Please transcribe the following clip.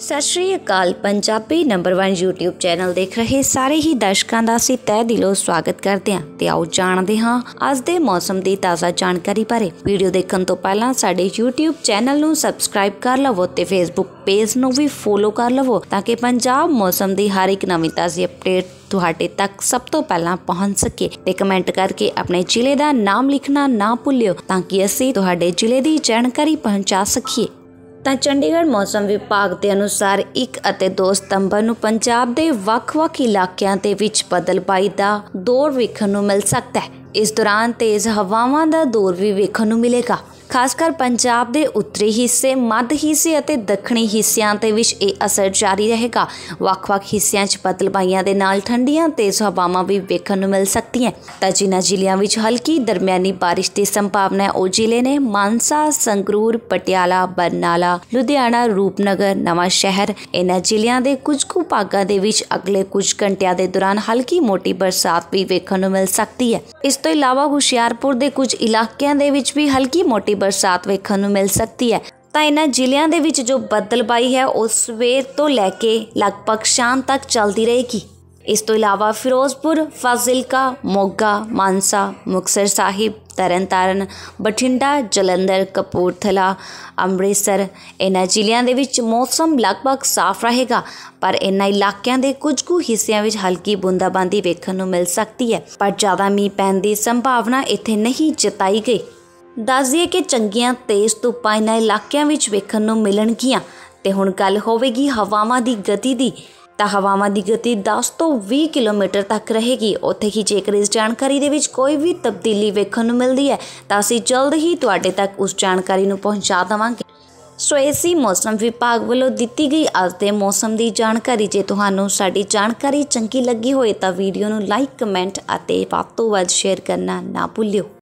ਸਤਿ ਸ਼੍ਰੀ ਅਕਾਲ ਪੰਜਾਬੀ ਨੰਬਰ 1 YouTube ਚੈਨਲ ਦੇਖ ਰਹੇ ਸਾਰੇ ਹੀ ਦਰਸ਼ਕਾਂ ਦਾ ਅਸੀਂ ਤਹਿ ਦਿਲੋਂ ਸਵਾਗਤ ਕਰਦੇ ਹਾਂ ਤੇ ਆਓ ਜਾਣਦੇ ਹਾਂ ਅੱਜ ਦੇ ਮੌਸਮ ਦੀ ਤਾਜ਼ਾ ਜਾਣਕਾਰੀ ਬਾਰੇ ਵੀਡੀਓ ਦੇਖਣ ਤੋਂ ਪਹਿਲਾਂ ਸਾਡੇ YouTube ਚੈਨਲ ਨੂੰ ਸਬਸਕ੍ਰਾਈਬ ਕਰ ਲਵੋ ਤੇ Facebook ਪੇਜ ਨੂੰ ਵੀ ਫੋਲੋ ਕਰ ਲਵੋ ਤਾਂ ਕਿ ਪੰਜਾਬ ਮੌਸਮ ਦੀ ਹਰ ਇੱਕ ਨਵੀਂ ਤਾਜ਼ੀ ਅਪਡੇਟ ਤੁਹਾਡੇ ਤੱਕ ਸਭ ਤੋਂ ਪਹਿਲਾਂ ਪਹੁੰਚ ਸਕੇ ਤੇ ਕਮੈਂਟ ਕਰਕੇ ਆਪਣੇ ਜ਼ਿਲ੍ਹੇ ਦਾ ਨਾਮ ਲਿਖਣਾ ਨਾ ਭੁੱਲਿਓ ਤਾਂ ਕਿ ਅਸੀਂ ਤੁਹਾਡੇ ਜ਼ਿਲ੍ਹੇ ਦੀ ਜਾਣਕਾਰੀ ਪਹੁੰਚਾ ਸਕੀਏ ਤਾਂ ਚੰਡੀਗੜ੍ਹ ਮੌਸਮ ਵਿਭਾਗ ਦੇ ਅਨੁਸਾਰ 1 ਅਤੇ 2 ਸਤੰਬਰ ਨੂੰ ਪੰਜਾਬ ਦੇ ਵੱਖ-ਵੱਖ ਇਲਾਕਿਆਂ ਦੇ ਵਿੱਚ ਬਦਲਬਾਈ ਦਾ ਦੌਰ ਵੇਖਣ ਨੂੰ ਮਿਲ ਸਕਦਾ ਹੈ ਇਸ ਦੌਰਾਨ ਤੇਜ਼ ਹਵਾਵਾਂ ਦਾ ਦੌਰ ਵੀ ਵੇਖਣ ਨੂੰ ਮਿਲੇਗਾ ਖਾਸ ਕਰ ਪੰਜਾਬ ਦੇ ਉੱਤਰੀ ਹਿੱਸੇ ਮੱਧ ਹਿੱਸੇ ਅਤੇ ਦੱਖਣੀ ਹਿੱਸਿਆਂ ਤੇ ਵਿੱਚ ਇਹ ਅਸਰ ਜਾਰੀ ਰਹੇਗਾ ਵੱਖ-ਵੱਖ ਹਿੱਸਿਆਂ 'ਚ ਬਦਲਵਾਈਆਂ ਦੇ ਨਾਲ ਠੰਡੀਆਂ ਤੇਜ਼ ਹਵਾਵਾਂ ਵੀ ਵੇਖਣ ਨੂੰ ਮਿਲ ਸਕਦੀਆਂ ਤਾਂ ਜਿਨ੍ਹਾਂ ਜ਼ਿਲ੍ਹਿਆਂ ਵਿੱਚ ਹਲਕੀ ਦਰਮਿਆਨੀ ਬਾਰਿਸ਼ ਦੀ ਸੰਭਾਵਨਾ ਹੈ ਉਹ ਜ਼ਿਲ੍ਹੇ ਨੇ ਮਾਨਸਾ ਸੰਗਰੂਰ ਪਟਿਆਲਾ ਬਰਨਾਲਾ ਲੁਧਿਆਣਾ ਰੂਪਨਗਰ ਨਵਾਂ ਸ਼ਹਿਰ ਇਹਨਾਂ ਜ਼ਿਲ੍ਹਿਆਂ ਦੇ ਕੁਝ ਕੁ ਭਾਗਾਂ ਦੇ ਵਿੱਚ ਅਗਲੇ ਕੁਝ ਘੰਟਿਆਂ ਦੇ ਦੌਰਾਨ ਹਲਕੀ ਮੋਟੀ ਬਰਸਾਤ ਵੀ ਵੇਖਣ ਨੂੰ ਮਿਲ ਸਕਦੀ ਹੈ ਇਸ ਤੋਂ ਇਲਾਵਾ ਹੁਸ਼ਿਆਰਪੁਰ ਦੇ ਕੁਝ ਇਲਾਕਿਆਂ ਦੇ ਵਿੱਚ ਵੀ ਹਲਕੀ ਮੋਟੀ ਬਰਸਾਤ ਵੇਖਣ ਨੂੰ ਮਿਲ ਸਕਦੀ ਹੈ ਤਾਂ ਇਹਨਾਂ ਜ਼ਿਲ੍ਹਿਆਂ ਦੇ ਵਿੱਚ ਜੋ ਬੱਦਲਬਾਈ ਹੈ ਉਹ ਸਵੇਰ ਤੋਂ ਲੈ ਕੇ ਲਗਭਗ ਸ਼ਾਮ ਤੱਕ ਚੱਲਦੀ ਰਹੇਗੀ ਇਸ ਤੋਂ ਇਲਾਵਾ ਫਿਰੋਜ਼ਪੁਰ ਫਾਜ਼ਿਲਕਾ ਮੋਗਾ ਮਾਨਸਾ ਮੁਕਸਰ ਸਾਹਿਬ ਤਰਨਤਾਰਨ ਬਠਿੰਡਾ ਜਲੰਧਰ ਕਪੂਰਥਲਾ ਅੰਮ੍ਰਿਤਸਰ ਇਹਨਾਂ ਜ਼ਿਲ੍ਹਿਆਂ ਦੇ ਵਿੱਚ ਮੌਸਮ ਲਗਭਗ ਸਾਫ਼ ਰਹੇਗਾ ਪਰ ਇਹਨਾਂ ਇਲਾਕਿਆਂ ਦੇ ਕੁਝ ਕੁ ਹਿੱਸਿਆਂ ਵਿੱਚ ਹਲਕੀ ਬੂੰਦਾਬਾਂਦੀ ਵੇਖਣ ਨੂੰ ਮਿਲ ਸਕਦੀ ਹੈ ਪਰ ਜ਼ਿਆਦਾ ਮੀਂਹ ਪੈਣ ਦੀ ਸੰਭਾਵਨਾ ਇੱਥੇ ਨਹੀਂ ਜਤਾਈ ਗਈ ਦੱਸ ਦਈਏ ਕਿ ਚੰਗੀਆਂ ਤੇਜ਼ ਧੁੱਪਾਂ ਇਨ੍ਹਾਂ ਇਲਾਕਿਆਂ ਵਿੱਚ ਵੇਖਣ ਨੂੰ ਮਿਲਣਗੀਆਂ ਤੇ ਹੁਣ ਗੱਲ ਹੋਵੇਗੀ ਹਵਾਵਾਂ ਦੀ ਗਤੀ ਦੀ ਤਾਂ ਹਵਾਵਾਂ ਦੀ ਗਤੀ 10 ਤੋਂ 20 ਕਿਲੋਮੀਟਰ ਤੱਕ ਰਹੇਗੀ ਉੱਥੇ ਹੀ ਜੇਕਰ ਇਸ ਜਾਣਕਾਰੀ ਦੇ ਵਿੱਚ ਕੋਈ ਵੀ ਤਬਦੀਲੀ ਵੇਖਣ ਨੂੰ ਮਿਲਦੀ ਹੈ ਤਾਂ ਅਸੀਂ ਜਲਦ ਹੀ ਤੁਹਾਡੇ ਤੱਕ ਉਸ ਜਾਣਕਾਰੀ ਨੂੰ ਪਹੁੰਚਾ ਦਵਾਂਗੇ ਸੋ ਐਸੀ ਮੌਸਮ ਵਿਭਾਗ ਵੱਲੋਂ ਦਿੱਤੀ ਗਈ ਅੱਜ ਦੇ ਮੌਸਮ ਦੀ ਜਾਣਕਾਰੀ ਜੇ ਤੁਹਾਨੂੰ ਸਾਡੀ ਜਾਣਕਾਰੀ ਚੰਗੀ ਲੱਗੀ ਹੋਏ ਤਾਂ ਵੀਡੀਓ ਨੂੰ ਲਾਈਕ ਕਮੈਂਟ ਅਤੇ ਵੱਧ ਤੋਂ ਵੱਧ ਸ਼ੇਅਰ ਕਰਨਾ ਨਾ ਭੁੱਲਿਓ